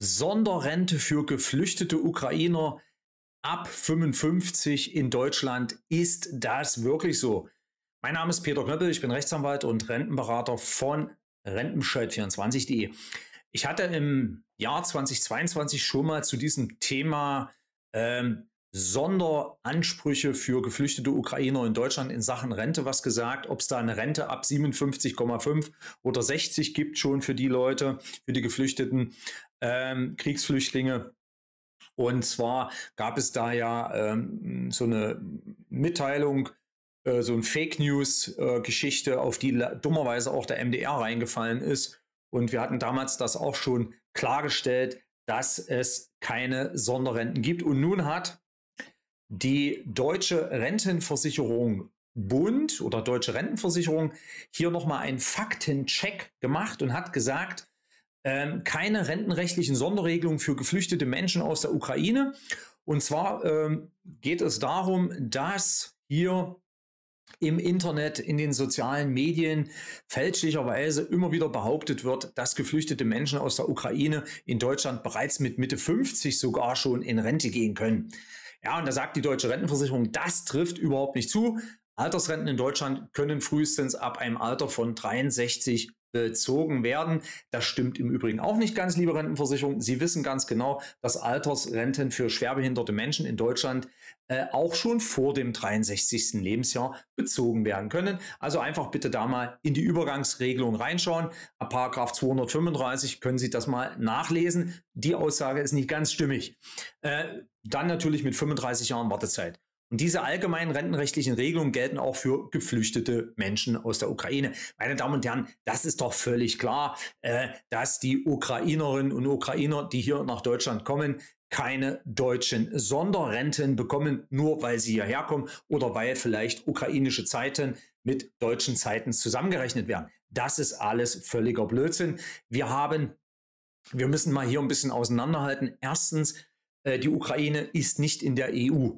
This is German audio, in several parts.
Sonderrente für geflüchtete Ukrainer ab 55 in Deutschland. Ist das wirklich so? Mein Name ist Peter Knöppel, ich bin Rechtsanwalt und Rentenberater von rentenbescheid24.de. Ich hatte im Jahr 2022 schon mal zu diesem Thema ähm, Sonderansprüche für geflüchtete Ukrainer in Deutschland in Sachen Rente was gesagt, ob es da eine Rente ab 57,5 oder 60 gibt schon für die Leute, für die geflüchteten ähm, Kriegsflüchtlinge. Und zwar gab es da ja ähm, so eine Mitteilung, äh, so eine Fake News-Geschichte, äh, auf die dummerweise auch der MDR reingefallen ist. Und wir hatten damals das auch schon klargestellt, dass es keine Sonderrenten gibt. Und nun hat die deutsche Rentenversicherung Bund oder deutsche Rentenversicherung hier nochmal einen Faktencheck gemacht und hat gesagt, äh, keine rentenrechtlichen Sonderregelungen für geflüchtete Menschen aus der Ukraine. Und zwar äh, geht es darum, dass hier im Internet, in den sozialen Medien fälschlicherweise immer wieder behauptet wird, dass geflüchtete Menschen aus der Ukraine in Deutschland bereits mit Mitte 50 sogar schon in Rente gehen können. Ja, und da sagt die deutsche Rentenversicherung, das trifft überhaupt nicht zu. Altersrenten in Deutschland können frühestens ab einem Alter von 63 bezogen werden. Das stimmt im Übrigen auch nicht ganz, liebe Rentenversicherung. Sie wissen ganz genau, dass Altersrenten für schwerbehinderte Menschen in Deutschland äh, auch schon vor dem 63. Lebensjahr bezogen werden können. Also einfach bitte da mal in die Übergangsregelung reinschauen. Ab Paragraph 235 können Sie das mal nachlesen. Die Aussage ist nicht ganz stimmig. Äh, dann natürlich mit 35 Jahren Wartezeit. Und diese allgemeinen rentenrechtlichen Regelungen gelten auch für geflüchtete Menschen aus der Ukraine. Meine Damen und Herren, das ist doch völlig klar, äh, dass die Ukrainerinnen und Ukrainer, die hier nach Deutschland kommen, keine deutschen Sonderrenten bekommen, nur weil sie hierher kommen oder weil vielleicht ukrainische Zeiten mit deutschen Zeiten zusammengerechnet werden. Das ist alles völliger Blödsinn. Wir haben, wir müssen mal hier ein bisschen auseinanderhalten. Erstens, äh, die Ukraine ist nicht in der EU.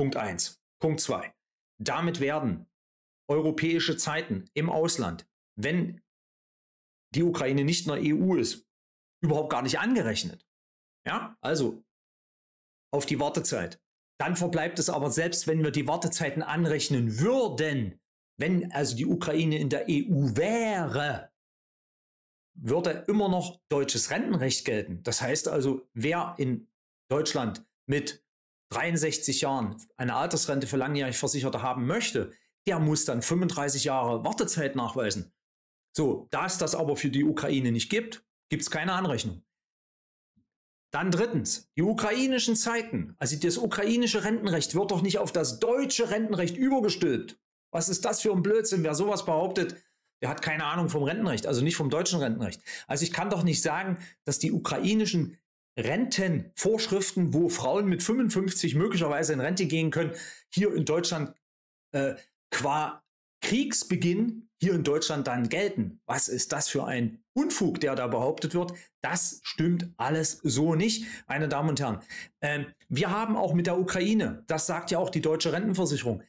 Punkt 1. Punkt 2. Damit werden europäische Zeiten im Ausland, wenn die Ukraine nicht in der EU ist, überhaupt gar nicht angerechnet. Ja, also auf die Wartezeit. Dann verbleibt es aber selbst, wenn wir die Wartezeiten anrechnen würden, wenn also die Ukraine in der EU wäre, würde immer noch deutsches Rentenrecht gelten. Das heißt also, wer in Deutschland mit 63 Jahren eine Altersrente für langjährig Versicherte haben möchte, der muss dann 35 Jahre Wartezeit nachweisen. So, da es das aber für die Ukraine nicht gibt, gibt es keine Anrechnung. Dann drittens, die ukrainischen Zeiten, also das ukrainische Rentenrecht wird doch nicht auf das deutsche Rentenrecht übergestülpt. Was ist das für ein Blödsinn? Wer sowas behauptet, der hat keine Ahnung vom Rentenrecht, also nicht vom deutschen Rentenrecht. Also ich kann doch nicht sagen, dass die ukrainischen Rentenvorschriften, wo Frauen mit 55 möglicherweise in Rente gehen können, hier in Deutschland äh, qua Kriegsbeginn hier in Deutschland dann gelten. Was ist das für ein Unfug, der da behauptet wird? Das stimmt alles so nicht, meine Damen und Herren. Ähm, wir haben auch mit der Ukraine, das sagt ja auch die deutsche Rentenversicherung,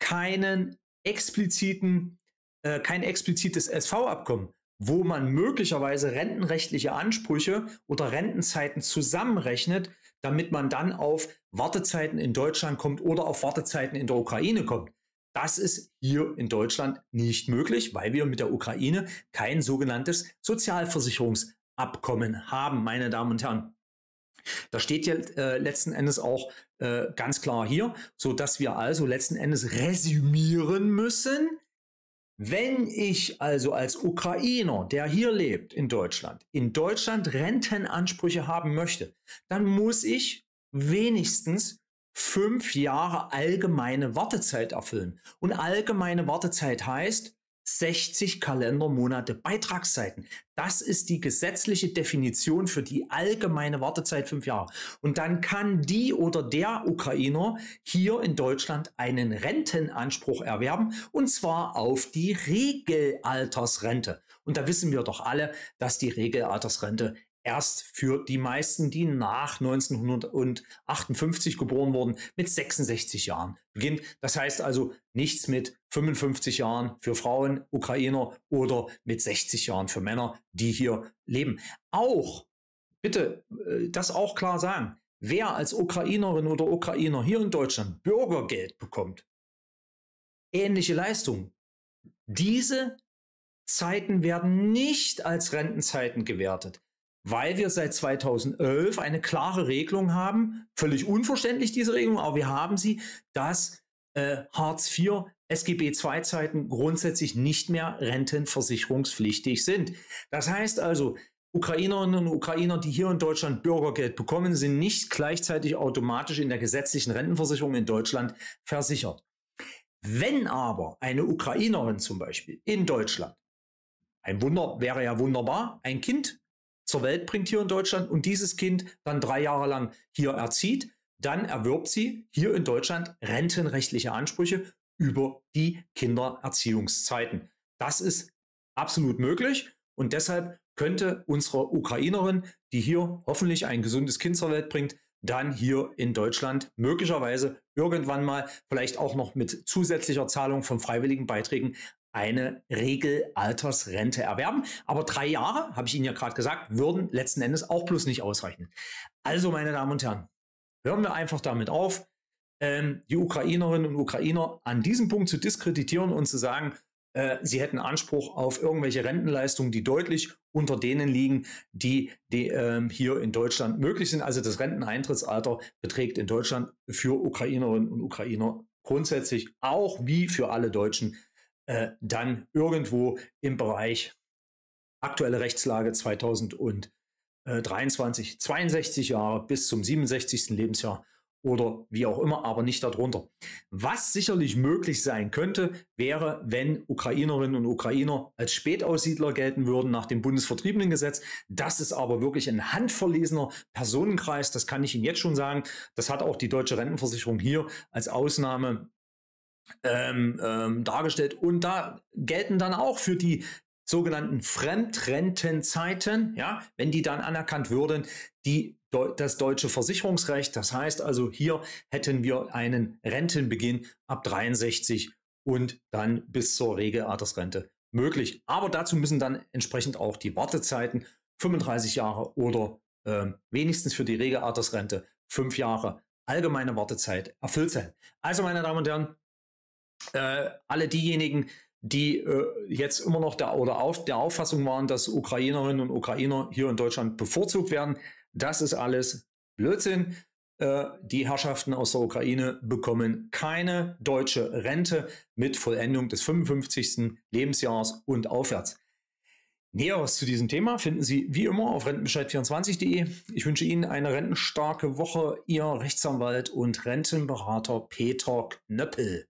keinen expliziten, äh, kein explizites SV-Abkommen wo man möglicherweise rentenrechtliche Ansprüche oder Rentenzeiten zusammenrechnet, damit man dann auf Wartezeiten in Deutschland kommt oder auf Wartezeiten in der Ukraine kommt. Das ist hier in Deutschland nicht möglich, weil wir mit der Ukraine kein sogenanntes Sozialversicherungsabkommen haben, meine Damen und Herren. Das steht ja äh, letzten Endes auch äh, ganz klar hier, so dass wir also letzten Endes resümieren müssen, wenn ich also als Ukrainer, der hier lebt in Deutschland, in Deutschland Rentenansprüche haben möchte, dann muss ich wenigstens fünf Jahre allgemeine Wartezeit erfüllen. Und allgemeine Wartezeit heißt, 60 Kalendermonate Beitragszeiten. Das ist die gesetzliche Definition für die allgemeine Wartezeit fünf Jahre. Und dann kann die oder der Ukrainer hier in Deutschland einen Rentenanspruch erwerben und zwar auf die Regelaltersrente. Und da wissen wir doch alle, dass die Regelaltersrente erst für die meisten, die nach 1958 geboren wurden, mit 66 Jahren beginnt. Das heißt also nichts mit 55 Jahren für Frauen, Ukrainer oder mit 60 Jahren für Männer, die hier leben. Auch, bitte, äh, das auch klar sagen, wer als Ukrainerin oder Ukrainer hier in Deutschland Bürgergeld bekommt, ähnliche Leistungen, diese Zeiten werden nicht als Rentenzeiten gewertet weil wir seit 2011 eine klare Regelung haben, völlig unverständlich diese Regelung, aber wir haben sie, dass äh, Hartz IV, SGB II-Zeiten grundsätzlich nicht mehr rentenversicherungspflichtig sind. Das heißt also, Ukrainerinnen und Ukrainer, die hier in Deutschland Bürgergeld bekommen, sind nicht gleichzeitig automatisch in der gesetzlichen Rentenversicherung in Deutschland versichert. Wenn aber eine Ukrainerin zum Beispiel in Deutschland, ein Wunder wäre ja wunderbar, ein Kind zur Welt bringt hier in Deutschland und dieses Kind dann drei Jahre lang hier erzieht, dann erwirbt sie hier in Deutschland rentenrechtliche Ansprüche über die Kindererziehungszeiten. Das ist absolut möglich und deshalb könnte unsere Ukrainerin, die hier hoffentlich ein gesundes Kind zur Welt bringt, dann hier in Deutschland möglicherweise irgendwann mal vielleicht auch noch mit zusätzlicher Zahlung von freiwilligen Beiträgen eine Regelaltersrente erwerben. Aber drei Jahre, habe ich Ihnen ja gerade gesagt, würden letzten Endes auch bloß nicht ausreichen. Also, meine Damen und Herren, hören wir einfach damit auf, ähm, die Ukrainerinnen und Ukrainer an diesem Punkt zu diskreditieren und zu sagen, äh, sie hätten Anspruch auf irgendwelche Rentenleistungen, die deutlich unter denen liegen, die, die ähm, hier in Deutschland möglich sind. Also das Renteneintrittsalter beträgt in Deutschland für Ukrainerinnen und Ukrainer grundsätzlich auch wie für alle Deutschen äh, dann irgendwo im Bereich aktuelle Rechtslage 2023, 62 Jahre bis zum 67. Lebensjahr oder wie auch immer, aber nicht darunter. Was sicherlich möglich sein könnte, wäre, wenn Ukrainerinnen und Ukrainer als Spätaussiedler gelten würden nach dem Bundesvertriebenengesetz. Das ist aber wirklich ein handverlesener Personenkreis, das kann ich Ihnen jetzt schon sagen. Das hat auch die deutsche Rentenversicherung hier als Ausnahme ähm, ähm, dargestellt. Und da gelten dann auch für die sogenannten Fremdrentenzeiten, ja, wenn die dann anerkannt würden, die, das deutsche Versicherungsrecht. Das heißt also, hier hätten wir einen Rentenbeginn ab 63 und dann bis zur Regelaltersrente möglich. Aber dazu müssen dann entsprechend auch die Wartezeiten 35 Jahre oder äh, wenigstens für die Regelaltersrente 5 Jahre allgemeine Wartezeit erfüllt sein. Also meine Damen und Herren, äh, alle diejenigen, die äh, jetzt immer noch der, oder auf, der Auffassung waren, dass Ukrainerinnen und Ukrainer hier in Deutschland bevorzugt werden. Das ist alles Blödsinn. Äh, die Herrschaften aus der Ukraine bekommen keine deutsche Rente mit Vollendung des 55. Lebensjahres und aufwärts. Näheres zu diesem Thema finden Sie wie immer auf rentenbescheid24.de. Ich wünsche Ihnen eine rentenstarke Woche. Ihr Rechtsanwalt und Rentenberater Peter Knöppel.